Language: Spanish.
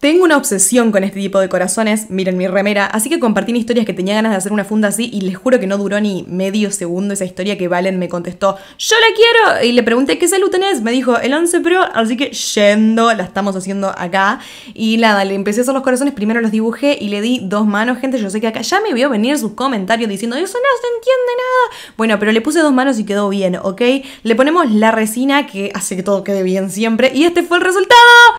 Tengo una obsesión con este tipo de corazones, miren mi remera, así que compartí historias que tenía ganas de hacer una funda así y les juro que no duró ni medio segundo esa historia que Valen me contestó, yo la quiero, y le pregunté qué salud tenés, me dijo el 11 Pro, así que yendo, la estamos haciendo acá, y nada, le empecé a hacer los corazones, primero los dibujé y le di dos manos, gente, yo sé que acá ya me vio venir sus comentarios diciendo, eso no se entiende nada, bueno, pero le puse dos manos y quedó bien, ¿ok? Le ponemos la resina que hace que todo quede bien siempre, y este fue el resultado,